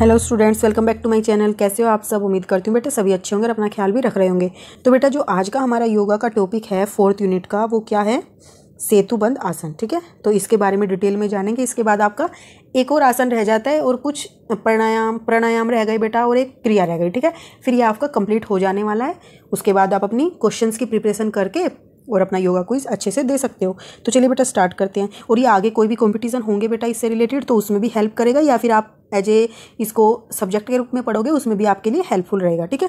hello students welcome back to my channel कैसे हो आप सब उम्मीद करती हूँ बेटा सभी अच्छे होंगे और अपना ख्याल भी रख रहे होंगे तो बेटा जो आज का हमारा योगा का टॉपिक है फोर्थ यूनिट का वो क्या है सेतुबंद आसन ठीक है तो इसके बारे में डिटेल में जानेंगे इसके बाद आपका एक और आसन रह जाता है और कुछ प्राणायाम प्राणायाम रह गए बेटा और एक क्रिया रह गई ठीक है फिर ये आपका कंप्लीट हो जाने वाला है उसके बाद आप अपनी क्वेश्चंस की प्रिपरेशन करके और अपना योगा क्विज अच्छे से दे सकते हो तो चलिए बेटा स्टार्ट करते हैं और ये आगे कोई भी कॉम्पिटिशन होंगे बेटा इससे रिलेटेड तो उसमें भी हेल्प करेगा या फिर आप एज ए इसको सब्जेक्ट के रूप में पढ़ोगे उसमें भी आपके लिए हेल्पफुल रहेगा ठीक है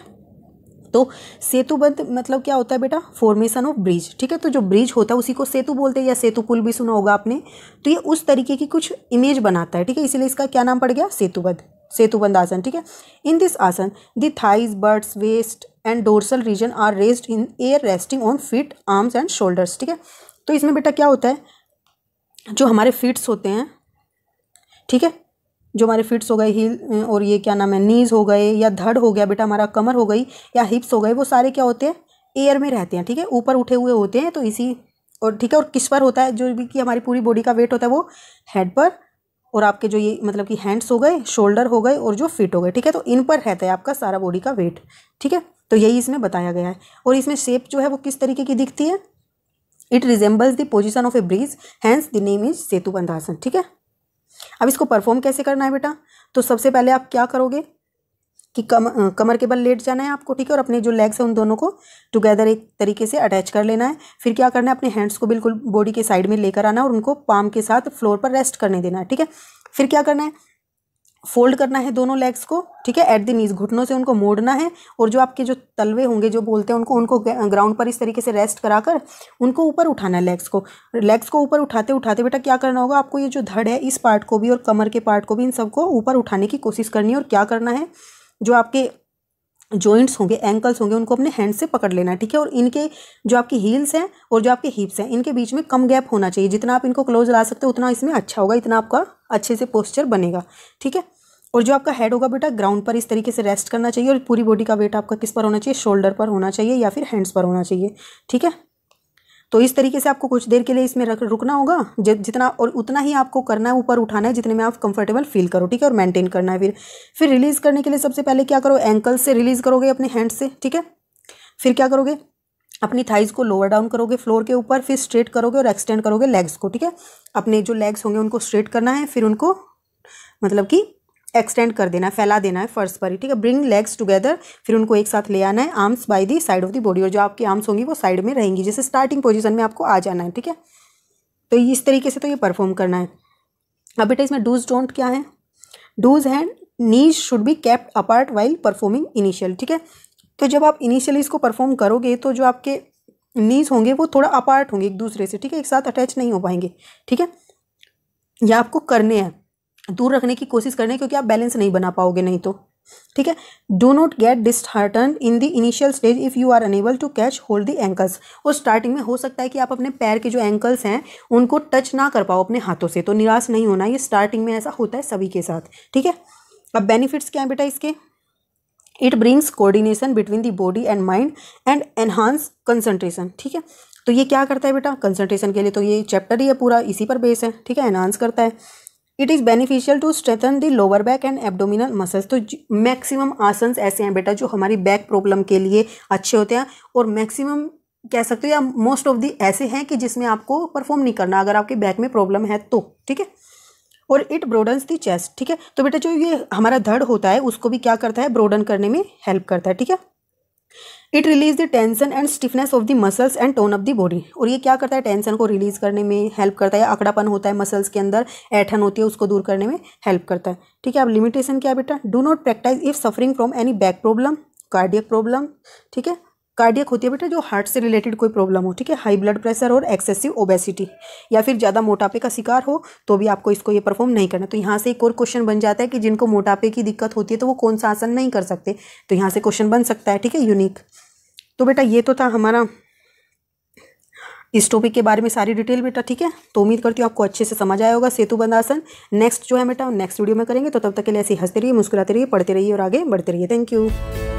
तो सेतुबद्ध मतलब क्या होता है बेटा फॉर्मेशन ऑफ ब्रिज ठीक है तो जो ब्रिज होता है उसी को सेतु बोलते हैं या सेतु पुल भी सुना होगा आपने तो ये उस तरीके की कुछ इमेज बनाता है ठीक है इसीलिए इसका क्या नाम पड़ गया सेतुबद्ध सेतुबंद आसन ठीक है in this asana the thighs birds waist and dorsal region are raised in air resting on feet arms and shoulders ठीक है तो इसमें बेटा क्या होता है जो हमारे फिट्स होते हैं ठीक है जो हमारे फिट्स हो गए हील और ये क्या नाम है नीज हो गए या धड़ हो गया बेटा हमारा कमर हो गई या हिप्स हो गए वो सारे क्या होते हैं एयर में रहते हैं ठीक है ऊपर उठे हुए होते हैं तो इसी और ठीक है और किस पर होता है जो भी कि हमारी पूरी बॉडी का वेट होता है वो हेड पर और आपके जो ये मतलब कि हैंड्स हो गए शोल्डर हो गए और जो फिट हो गए ठीक है तो इन पर रहता है आपका सारा बॉडी का वेट ठीक है तो यही इसमें बताया गया है और इसमें शेप जो है वो किस तरीके की दिखती है it resembles the position of a bridge hence the name is Setu Bandhasana ठीक है अब इसको परफॉर्म कैसे करना है बेटा तो सबसे पहले आप क्या करोगे कि कम कमर के बल लेट जाना है आपको ठीक है और अपने जो लेग्स हैं उन दोनों को टुगेदर एक तरीके से अटैच कर लेना है फिर क्या करना है अपने हैंड्स को बिल्कुल बॉडी के साइड में लेकर आना और उनको पाम के साथ फ्लोर पर रेस्ट करने देना है ठीक है फिर क्या करना है फोल्ड करना है दोनों लेग्स को ठीक है एट द नीज घुटनों से उनको मोड़ना है और जो आपके जो तलवे होंगे जो बोलते हैं उनको उनको ग्राउंड पर इस तरीके से रेस्ट करा कर उनको ऊपर उठाना है लेग्स को लेग्स को ऊपर उठाते उठाते बेटा क्या करना होगा आपको ये जो धड़ है इस पार्ट को भी और कमर के पार्ट को भी इन सबको ऊपर उठाने की कोशिश करनी है और क्या करना है जो आपके जॉइंट्स होंगे एंकल्स होंगे उनको अपने हैंड से पकड़ लेना ठीक है और इनके जो आपकी हील्स हैं और जो आपके हिप्स हैं इनके बीच में कम गैप होना चाहिए जितना आप इनको क्लोज ला सकते हो उतना इसमें अच्छा होगा इतना आपका अच्छे से पोस्चर बनेगा ठीक है और जो आपका हेड होगा बेटा ग्राउंड पर इस तरीके से रेस्ट करना चाहिए और पूरी बॉडी का वेट आपका किस पर होना चाहिए शोल्डर पर होना चाहिए या फिर हैंड्स पर होना चाहिए ठीक है तो इस तरीके से आपको कुछ देर के लिए इसमें रख रुकना होगा जितना और उतना ही आपको करना है ऊपर उठाना है जितने में आप कंफर्टेबल फील करो ठीक है और मेंटेन करना है फिर फिर रिलीज़ करने के लिए सबसे पहले क्या करो एंकल से रिलीज़ करोगे अपने हैंड से ठीक है फिर क्या करोगे अपनी थाइज को लोअर डाउन करोगे फ्लोर के ऊपर फिर स्ट्रेट करोगे और एक्सटेंड करोगे लेग्स को ठीक है अपने जो लेग्स होंगे उनको स्ट्रेट करना है फिर उनको मतलब कि एक्सटेंड कर देना है फैला देना है फर्श पर ही ठीक है ब्रिंग लेग्स टुगेदर फिर उनको एक साथ ले आना है arms by the side of the body और जो आपकी आर्म्स होंगी वो साइड में रहेंगी जैसे स्टार्टिंग पोजिशन में आपको आ जाना है ठीक है तो इस तरीके से तो ये परफॉर्म करना है अब बेटा इसमें डूज डोंट क्या है do's hand knees should be kept apart while performing initial ठीक है तो जब आप इनिशियली इसको परफॉर्म करोगे तो जो आपके नीज होंगे वो थोड़ा अपार्ट होंगे एक दूसरे से ठीक है एक साथ अटैच नहीं हो पाएंगे ठीक है या आपको करने हैं दूर रखने की कोशिश करनी क्योंकि आप बैलेंस नहीं बना पाओगे नहीं तो ठीक है do not get disheartened in the initial stage if you are unable to catch hold the ankles और स्टार्टिंग में हो सकता है कि आप अपने पैर के जो एंकल्स हैं उनको टच ना कर पाओ अपने हाथों से तो निराश नहीं होना ये स्टार्टिंग में ऐसा होता है सभी के साथ ठीक है अब बेनिफिट्स क्या है बेटा इसके it brings coordination between the body and mind and enhance concentration ठीक है तो ये क्या करता है बेटा कंसंट्रेशन के लिए तो ये चैप्टर ही है पूरा इसी पर बेस है ठीक है एनहांस करता है it is beneficial to strengthen the lower back and abdominal muscles तो मैक्सिमम आसन ऐसे हैं बेटा जो हमारी बैक प्रॉब्लम के लिए अच्छे होते हैं और मैक्सिमम कह सकते हो या मोस्ट ऑफ दी ऐसे हैं कि जिसमें आपको परफॉर्म नहीं करना अगर आपके बैक में प्रॉब्लम है तो ठीक है और इट ब्रोडन्स दी चेस्ट ठीक है तो बेटा जो ये हमारा धड़ होता है उसको भी क्या करता है ब्रोडन करने में हेल्प करता है ठीक है it release the tension and stiffness of the muscles and tone of the body और ये क्या करता है टेंशन को रिलीज करने में हेल्प करता है अकड़ापन होता है मसल्स के अंदर ऐठन होती है उसको दूर करने में हेल्प करता है ठीक है अब लिमिटेशन क्या बेटा do not practise if suffering from any back problem cardiac problem ठीक है कार्डियक होती है बेटा जो हार्ट से रिलेटेड कोई प्रॉब्लम हो ठीक है हाई ब्लड प्रेशर और एक्सेसिव ओबेसिटी या फिर ज़्यादा मोटापे का शिकार हो तो भी आपको इसको ये परफॉर्म नहीं करना तो यहाँ से एक और क्वेश्चन बन जाता है कि जिनको मोटापे की दिक्कत होती है तो वो कौन सा आसन नहीं कर सकते तो यहाँ से क्वेश्चन बन सकता है ठीक है यूनिक तो बेटा ये तो था हमारा इस टॉपिक के बारे में सारी डिटेल बेटा ठीक है तो उम्मीद करती हूँ आपको अच्छे से समझ आया होगा बंद आसन नेक्स्ट जो है बेटा नेक्स्ट वीडियो में करेंगे तो तब तक के लिए ऐसे हंसते रहिए मुस्कुराते रहिए पढ़ते रहिए और आगे बढ़ते रहिए थैंक यू